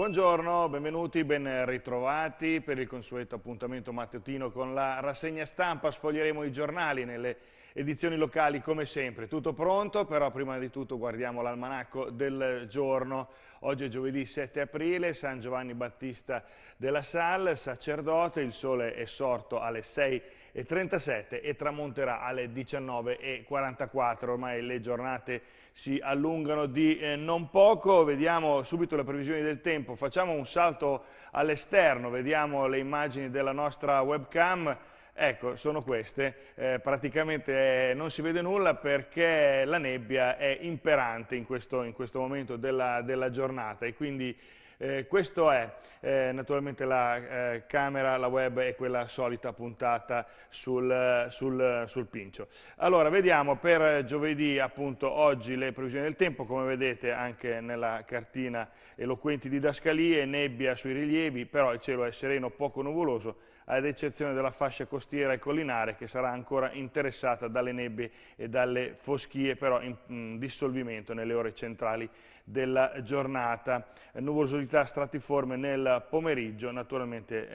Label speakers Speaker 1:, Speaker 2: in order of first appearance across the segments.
Speaker 1: Buongiorno, benvenuti, ben ritrovati per il consueto appuntamento mattutino con la rassegna stampa. Sfoglieremo i giornali nelle Edizioni locali come sempre, tutto pronto, però prima di tutto guardiamo l'almanacco del giorno. Oggi è giovedì 7 aprile, San Giovanni Battista della Salle, sacerdote, il sole è sorto alle 6.37 e tramonterà alle 19.44. Ormai le giornate si allungano di eh, non poco, vediamo subito le previsioni del tempo, facciamo un salto all'esterno, vediamo le immagini della nostra webcam ecco, sono queste. Eh, praticamente eh, non si vede nulla perché la nebbia è imperante in questo, in questo momento della, della giornata e quindi eh, questo è eh, naturalmente la eh, camera, la web e quella solita puntata sul, eh, sul, eh, sul, pincio. Allora, vediamo per giovedì, appunto, oggi le previsioni del tempo, come vedete anche nella cartina eloquenti didascalie, nebbia sui rilievi, però il cielo è sereno, poco nuvoloso, ad eccezione della fascia costiera e collinare che sarà ancora interessata dalle nebbie e dalle foschie, però in, in mm, dissolvimento nelle ore centrali della giornata, nuvolosità stratiforme nel pomeriggio, naturalmente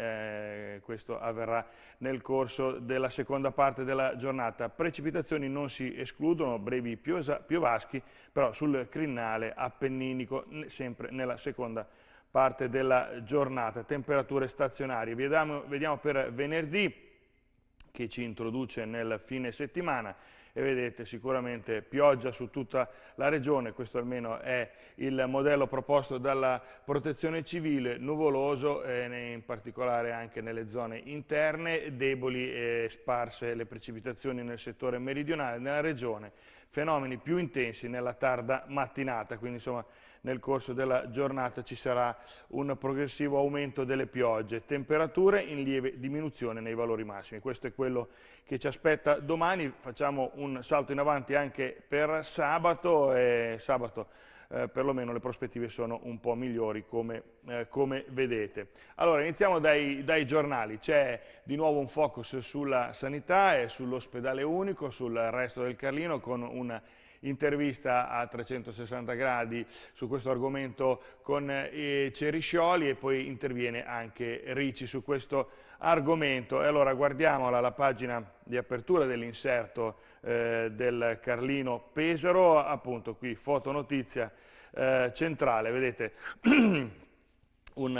Speaker 1: eh, questo avverrà nel corso della seconda parte della giornata. Precipitazioni non si escludono, brevi piovaschi, però sul crinale appenninico sempre nella seconda parte della giornata. Temperature stazionarie, vediamo, vediamo per venerdì che ci introduce nel fine settimana, e vedete sicuramente pioggia su tutta la regione, questo almeno è il modello proposto dalla protezione civile, nuvoloso, eh, in particolare anche nelle zone interne, deboli e sparse le precipitazioni nel settore meridionale, nella regione fenomeni più intensi nella tarda mattinata, quindi insomma nel corso della giornata ci sarà un progressivo aumento delle piogge, temperature in lieve diminuzione nei valori massimi. Questo è quello che ci aspetta domani, facciamo un salto in avanti anche per sabato e sabato eh, perlomeno le prospettive sono un po' migliori come, eh, come vedete. Allora iniziamo dai, dai giornali, c'è di nuovo un focus sulla sanità e sull'ospedale unico, sul resto del Carlino con una intervista a 360 gradi su questo argomento con eh, Ceriscioli e poi interviene anche Ricci su questo argomento. E allora guardiamola la pagina di apertura dell'inserto eh, del Carlino Pesaro, appunto qui fotonotizia eh, centrale, vedete un,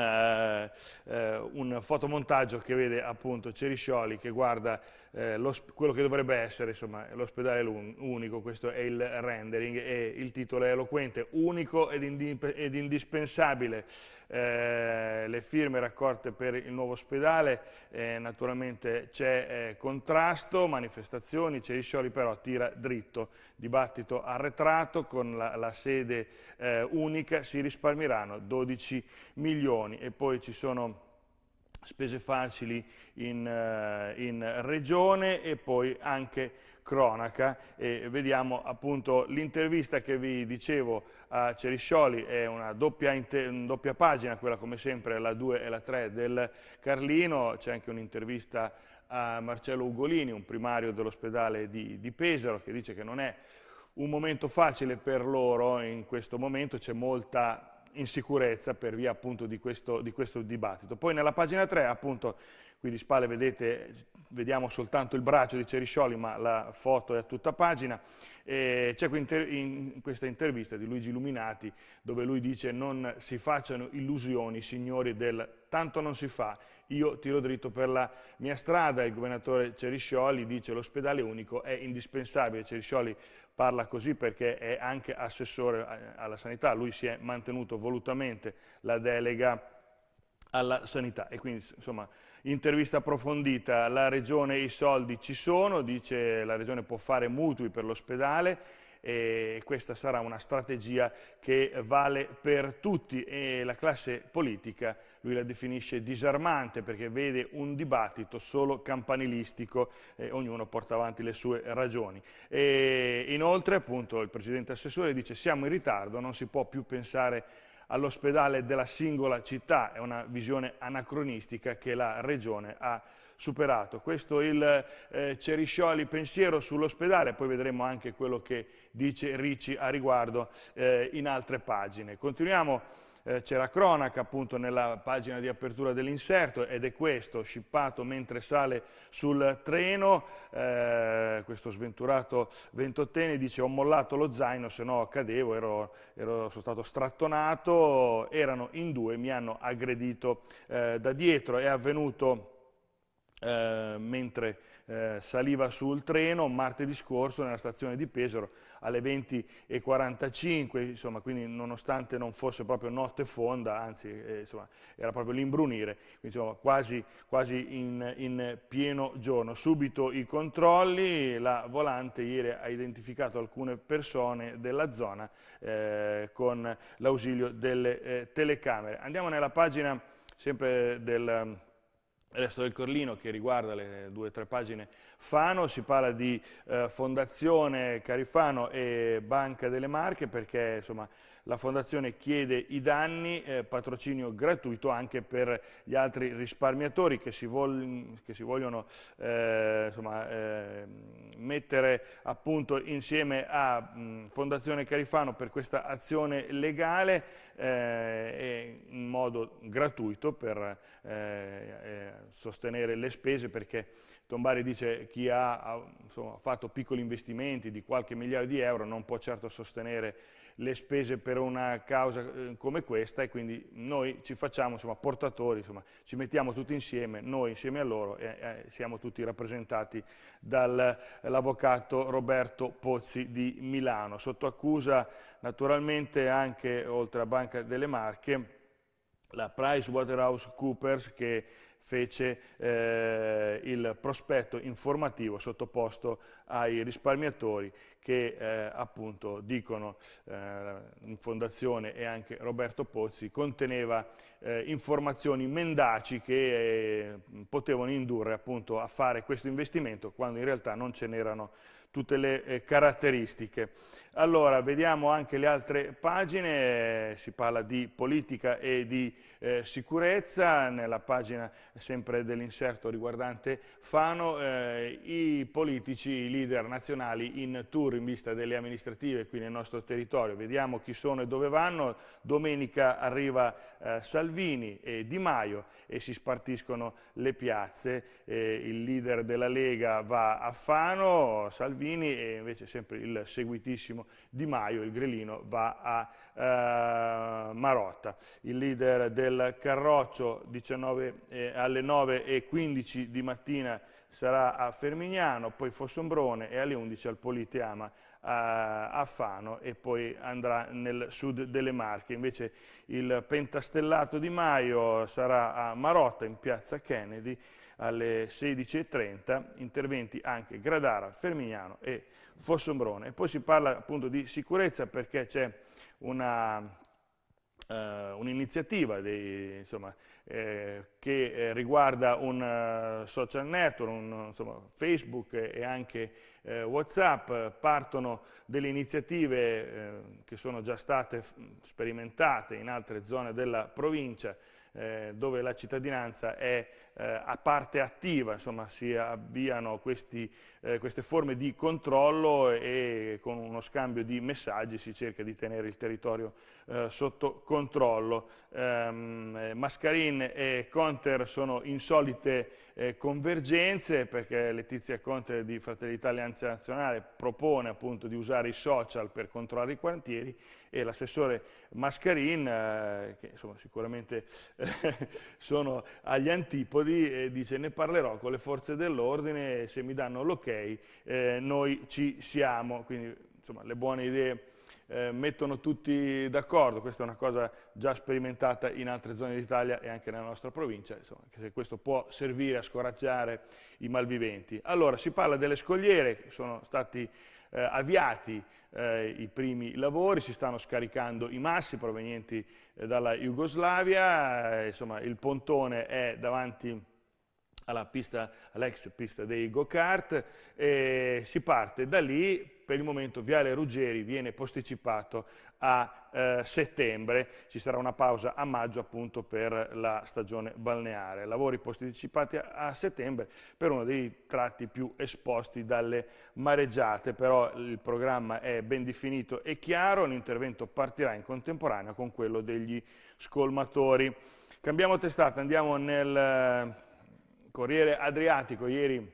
Speaker 1: uh, un, fotomontaggio che vede appunto Ceriscioli che guarda uh, quello che dovrebbe essere l'ospedale unico, questo è il rendering e il titolo è eloquente, unico ed, ed indispensabile uh, le firme raccolte per il nuovo ospedale, naturalmente c'è contrasto, manifestazioni, Ceriscioli però tira dritto, dibattito arretrato con la, la sede unica, si risparmieranno 12 milioni milioni e poi ci sono spese facili in, eh, in regione e poi anche cronaca e vediamo appunto l'intervista che vi dicevo a Ceriscioli è una doppia, doppia pagina, quella come sempre la 2 e la 3 del Carlino, c'è anche un'intervista a Marcello Ugolini, un primario dell'ospedale di, di Pesaro che dice che non è un momento facile per loro, in questo momento c'è molta in sicurezza per via appunto di questo, di questo dibattito. Poi nella pagina 3 appunto Qui di spalle vedete, vediamo soltanto il braccio di Ceriscioli, ma la foto è a tutta pagina. Eh, c'è in questa intervista di Luigi Illuminati dove lui dice non si facciano illusioni, signori del tanto non si fa, io tiro dritto per la mia strada. Il governatore Ceriscioli dice l'ospedale unico è indispensabile. Ceriscioli parla così perché è anche assessore eh, alla sanità, lui si è mantenuto volutamente la delega alla sanità e quindi insomma Intervista approfondita, la regione i soldi ci sono, dice la regione può fare mutui per l'ospedale, e questa sarà una strategia che vale per tutti e la classe politica lui la definisce disarmante perché vede un dibattito solo campanilistico, e ognuno porta avanti le sue ragioni. E inoltre appunto il Presidente Assessore dice siamo in ritardo, non si può più pensare all'ospedale della singola città, è una visione anacronistica che la regione ha superato. Questo il eh, Ceriscioli pensiero sull'ospedale, poi vedremo anche quello che dice Ricci a riguardo eh, in altre pagine. Continuiamo eh, c'è la cronaca appunto nella pagina di apertura dell'inserto ed è questo, scippato mentre sale sul treno, eh, questo sventurato ventottenne dice ho mollato lo zaino, se no cadevo, ero, ero, sono stato strattonato, erano in due, mi hanno aggredito eh, da dietro, è avvenuto eh, mentre eh, saliva sul treno martedì scorso nella stazione di Pesaro alle 20.45, insomma, quindi nonostante non fosse proprio notte fonda, anzi eh, insomma, era proprio l'imbrunire, insomma, quasi, quasi in, in, pieno giorno. Subito i controlli, la volante ieri ha identificato alcune persone della zona eh, con l'ausilio delle eh, telecamere. Andiamo nella pagina sempre del il resto del Corlino, che riguarda le due o tre pagine Fano, si parla di eh, Fondazione Carifano e Banca delle Marche, perché insomma, la Fondazione chiede i danni, eh, patrocinio gratuito anche per gli altri risparmiatori che si, vogl che si vogliono eh, insomma, eh, mettere appunto insieme a mh, mm, Fondazione Carifano per questa azione legale eh, in modo gratuito per eh, eh, sostenere le spese perché Tombari dice che chi ha, insomma, fatto piccoli investimenti di qualche migliaio di euro non può certo sostenere le spese per una causa eh, come questa e quindi noi ci facciamo insomma, portatori, insomma, ci mettiamo tutti insieme, noi insieme a loro e eh, siamo tutti rappresentati dall'avvocato eh, Roberto Pozzi di Milano, sotto accusa naturalmente anche oltre a Banca delle Marche la PricewaterhouseCoopers che fece eh, il prospetto informativo sottoposto ai risparmiatori che eh, appunto dicono eh, in fondazione e anche Roberto Pozzi conteneva eh, informazioni mendaci che eh, potevano indurre appunto a fare questo investimento quando in realtà non ce n'erano tutte le eh, caratteristiche. Allora, vediamo anche le altre pagine, si parla di politica e di eh, sicurezza, nella pagina sempre dell'inserto riguardante Fano, eh, i politici, i leader nazionali in tour in vista delle amministrative qui nel nostro territorio, vediamo chi sono e dove vanno, domenica arriva eh, Salvini e Di Maio e si spartiscono le piazze, eh, il leader della Lega va a Fano, Salvini e invece sempre il seguitissimo di Maio, il grillino va a eh, Marotta. Il leader del Carroccio 19, eh, alle 9.15 di mattina sarà a Fermignano, poi Fossombrone e alle 11 al Politeama a Fano e poi andrà nel sud delle Marche. Invece il pentastellato di Maio sarà a Marotta in piazza Kennedy alle 16.30, interventi anche Gradara, Fermignano e Fossombrone. E poi si parla appunto di sicurezza perché c'è una Uh, un'iniziativa eh, che eh, riguarda un uh, social network, un, insomma, Facebook e anche eh, WhatsApp, eh, partono delle iniziative eh, che sono già state sperimentate in altre zone della provincia eh, dove la cittadinanza è eh, a parte attiva, insomma si avviano questi, eh, queste forme di controllo e con uno scambio di messaggi si cerca di tenere il territorio eh, sotto controllo. Ehm, eh, Mascarin e Conter sono insolite convergenze perché Letizia Conter di Fratelli Italia Anzi Nazionale propone appunto di usare i social per controllare i quartieri e l'assessore Mascarin, eh, che insomma, sicuramente eh, sono agli antipodi, dice ne parlerò con le forze dell'ordine e se mi danno l'ok ok, eh, noi ci siamo. Quindi insomma, le buone idee eh, mettono tutti d'accordo, questa è una cosa già sperimentata in altre zone d'Italia e anche nella nostra provincia, insomma, se questo può servire a scoraggiare i malviventi. Allora, si parla delle scogliere, che sono stati eh, avviati eh, i primi lavori, si stanno scaricando i massi provenienti eh, dalla Jugoslavia, eh, insomma il pontone è davanti alla pista, all'ex pista dei go-kart, e si parte da lì per il momento Viale Ruggeri viene posticipato a eh, settembre, ci sarà una pausa a maggio appunto per la stagione balneare. Lavori posticipati a, a settembre per uno dei tratti più esposti dalle mareggiate, però il programma è ben definito e chiaro, l'intervento partirà in contemporanea con quello degli scolmatori. Cambiamo testata, andiamo nel eh, Corriere Adriatico, ieri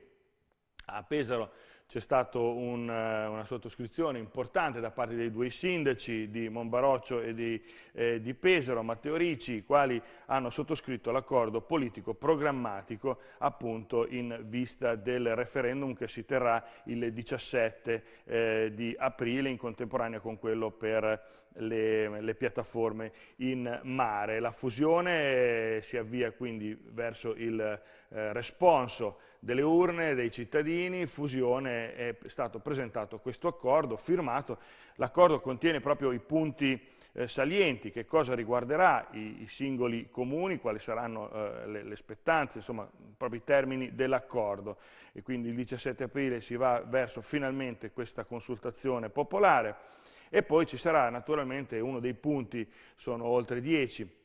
Speaker 1: a Pesaro c'è stata un, eh, una sottoscrizione importante da parte dei due sindaci di Monbaroccio e di, eh, di Pesaro, Matteo Ricci, i quali hanno sottoscritto l'accordo politico programmatico appunto in vista del referendum che si terrà il 17 eh, di aprile in contemporanea con quello per le, le piattaforme in mare. La fusione eh, si avvia quindi verso il eh, responso delle urne, dei cittadini, fusione è stato presentato questo accordo, firmato, l'accordo contiene proprio i punti eh, salienti, che cosa riguarderà i, i singoli comuni, quali saranno eh, le, le, spettanze, insomma proprio i termini dell'accordo e quindi il 17 aprile si va verso finalmente questa consultazione popolare e poi ci sarà naturalmente uno dei punti, sono oltre 10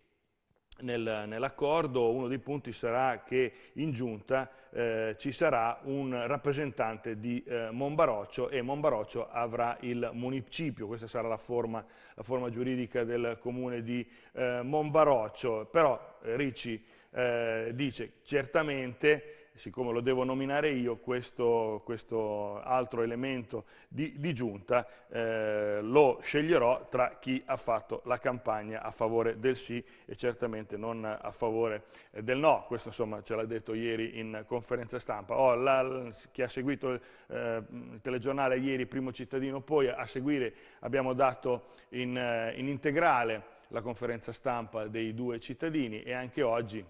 Speaker 1: nel, nell'accordo uno dei punti sarà che in giunta eh, ci sarà un rappresentante di eh, Monbaroccio e Monbaroccio avrà il municipio, questa sarà la forma, la forma giuridica del comune di eh, Monbaroccio, però eh, Ricci eh, dice certamente siccome lo devo nominare io, questo, questo altro elemento di, di giunta eh, lo sceglierò tra chi ha fatto la campagna a favore del sì e certamente non a favore eh, del no. Questo insomma ce l'ha detto ieri in conferenza stampa. Oh, la, chi ha seguito il, eh, il telegiornale ieri, primo cittadino, poi a seguire abbiamo dato in, eh, in integrale la conferenza stampa dei due cittadini e anche oggi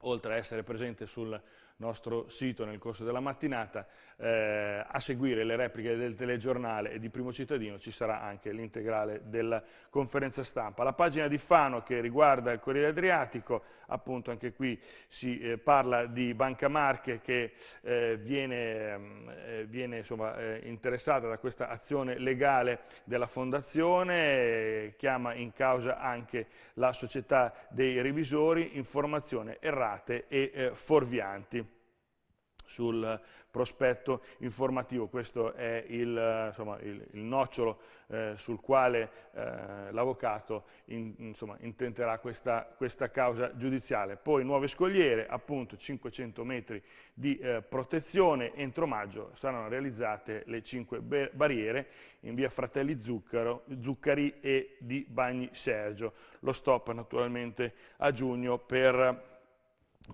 Speaker 1: oltre a essere presente sul, nostro sito nel corso della mattinata, eh, a seguire le repliche del telegiornale e di Primo Cittadino ci sarà anche l'integrale della conferenza stampa. La pagina di Fano che riguarda il Corriere Adriatico, appunto anche qui si eh, parla di Banca Marche che eh, viene, eh, viene insomma, eh, interessata da questa azione legale della Fondazione, chiama in causa anche la società dei revisori, informazioni errate e eh, fuorvianti sul prospetto informativo, questo è il, insomma, il, il nocciolo eh, sul quale eh, l'avvocato in, intenterà questa, questa, causa giudiziale. Poi nuove scogliere, appunto 500 metri di eh, protezione, entro maggio saranno realizzate le 5 barriere in via Fratelli Zuccaro, Zuccari e di Bagni Sergio. Lo stop naturalmente a giugno per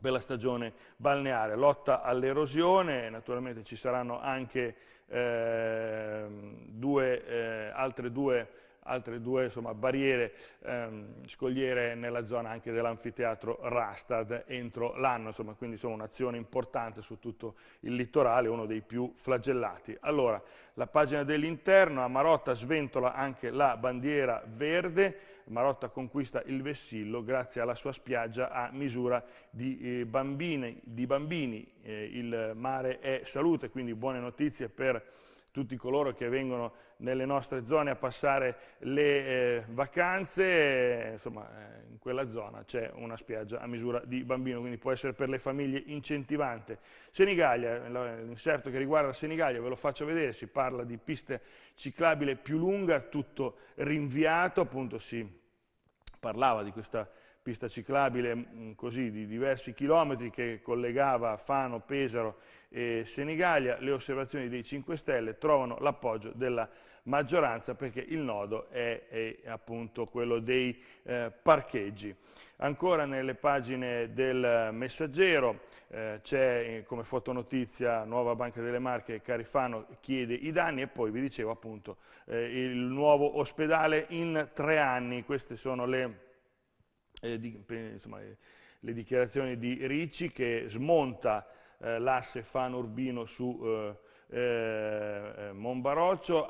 Speaker 1: per la stagione balneare. Lotta all'erosione, naturalmente ci saranno anche eh, due, eh, altre due altre due insomma, barriere, ehm, scogliere nella zona anche dell'anfiteatro Rastad entro l'anno, insomma, quindi sono un'azione importante su tutto il litorale, uno dei più flagellati. Allora, la pagina dell'interno, a Marotta sventola anche la bandiera verde, Marotta conquista il Vessillo grazie alla sua spiaggia a misura di eh, bambine, di bambini, eh, il mare è salute, quindi buone notizie per tutti coloro che vengono nelle nostre zone a passare le eh, vacanze, eh, insomma eh, in quella zona c'è una spiaggia a misura di bambino, quindi può essere per le famiglie incentivante. Senigallia, l'inserto che riguarda Senigallia ve lo faccio vedere, si parla di pista ciclabile più lunga, tutto rinviato, appunto si parlava di questa pista ciclabile mm, così, di diversi chilometri che collegava Fano, Pesaro e Senigallia, le osservazioni dei 5 Stelle trovano l'appoggio della maggioranza perché il nodo è, è appunto quello dei eh, parcheggi. Ancora nelle pagine del messaggero eh, c'è eh, come fotonotizia Nuova Banca delle Marche, Carifano chiede i danni e poi vi dicevo appunto eh, il nuovo ospedale in tre anni. Queste sono le, eh, di, insomma, eh, le dichiarazioni di Ricci che smonta eh, l'asse fano urbino su eh, Monbaroccio,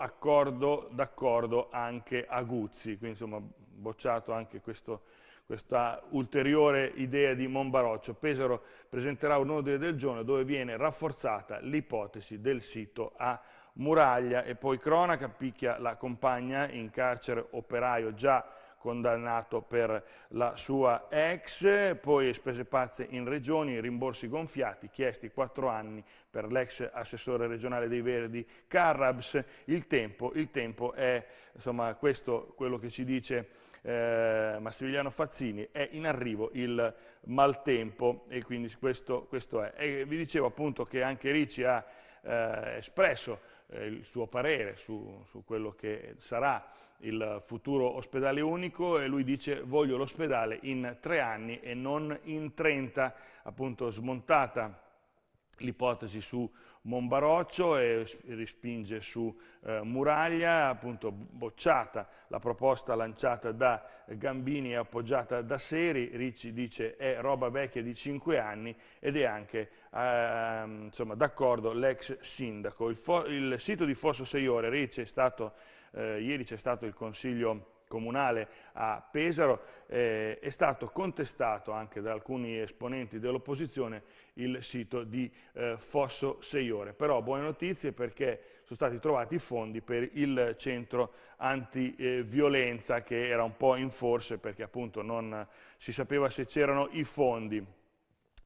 Speaker 1: d'accordo anche a Guzzi, quindi insomma bocciato anche questo questa ulteriore idea di Monbaroccio, Pesaro presenterà un ordine del giorno dove viene rafforzata l'ipotesi del sito a muraglia e poi cronaca, picchia la compagna in carcere operaio già condannato per la sua ex, poi spese pazze in regioni, rimborsi gonfiati, chiesti quattro anni per l'ex assessore regionale dei Verdi Carrabs. Il tempo, il tempo è insomma, questo quello che ci dice eh, Massimiliano Fazzini, è in arrivo il maltempo e quindi questo, questo è. E vi dicevo appunto che anche Ricci ha eh, espresso eh, il suo parere su, su quello che sarà il futuro ospedale unico e lui dice voglio l'ospedale in tre anni e non in trenta, appunto smontata l'ipotesi su Monbaroccio e rispinge su eh, Muraglia, appunto bocciata la proposta lanciata da Gambini e appoggiata da Seri, Ricci dice è roba vecchia di 5 anni ed è anche eh, d'accordo l'ex sindaco. Il, il, sito di Fosso Seiore, Ricci è stato eh, ieri c'è stato il Consiglio comunale a Pesaro, eh, è stato contestato anche da alcuni esponenti dell'opposizione il sito di eh, Fosso Seiore. Però buone notizie perché sono stati trovati i fondi per il centro antiviolenza che era un po' in forse perché appunto non si sapeva se c'erano i fondi.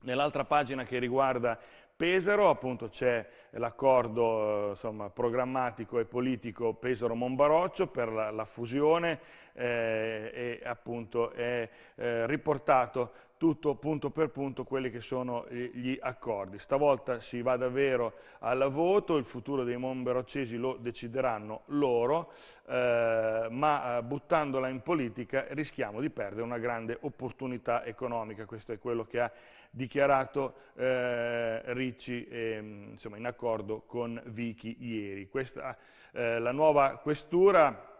Speaker 1: Nell'altra pagina che riguarda Pesaro, appunto c'è l'accordo eh, programmatico e politico Pesaro-Monbaroccio per la, la fusione eh, e appunto è eh, riportato tutto punto per punto quelli che sono gli accordi. Stavolta si va davvero al voto, il futuro dei Monberocesi lo decideranno loro, eh, ma eh, buttandola in politica rischiamo di perdere una grande opportunità economica, questo è quello che ha dichiarato eh, Ricci eh, insomma, in accordo con Vichy ieri. Questa, eh, la nuova questura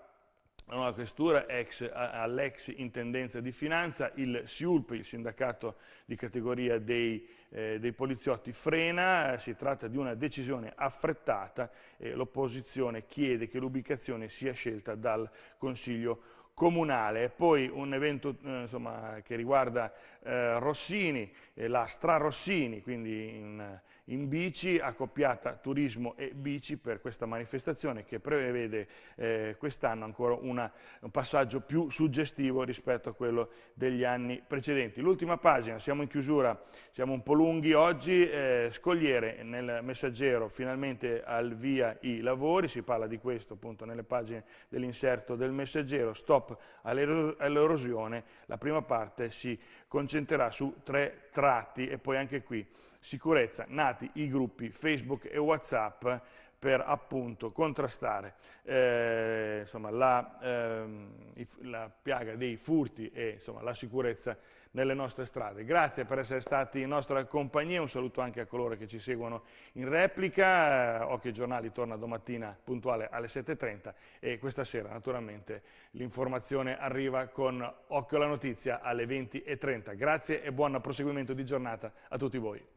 Speaker 1: alla nuova questura, ex, all'ex intendenza di finanza, il SIULP, il sindacato di categoria dei, eh, dei poliziotti, frena, si tratta di una decisione affrettata, e l'opposizione chiede che l'ubicazione sia scelta dal Consiglio comunale. Poi un evento eh, insomma, che riguarda eh, Rossini, eh, la Stra Rossini, quindi in, in bici, accoppiata turismo e bici per questa manifestazione che prevede eh, quest'anno ancora una, un passaggio più suggestivo rispetto a quello degli anni precedenti. L'ultima pagina, siamo in chiusura, siamo un po' lunghi oggi, eh, scogliere nel messaggero finalmente al via i lavori, si parla di questo appunto nelle pagine dell'inserto del messaggero, stop all'erosione, la prima parte si concentrerà su tre tratti e poi anche qui sicurezza, nati i gruppi Facebook e Whatsapp per appunto contrastare eh, insomma, la, ehm, la, piaga dei furti e insomma, la sicurezza nelle nostre strade. Grazie per essere stati in nostra compagnia, un saluto anche a coloro che ci seguono in replica, eh, Occhio Giornali torna domattina puntuale alle 7.30 e questa sera naturalmente l'informazione arriva con Occhio alla Notizia alle 20.30. Grazie e buon proseguimento di giornata a tutti voi.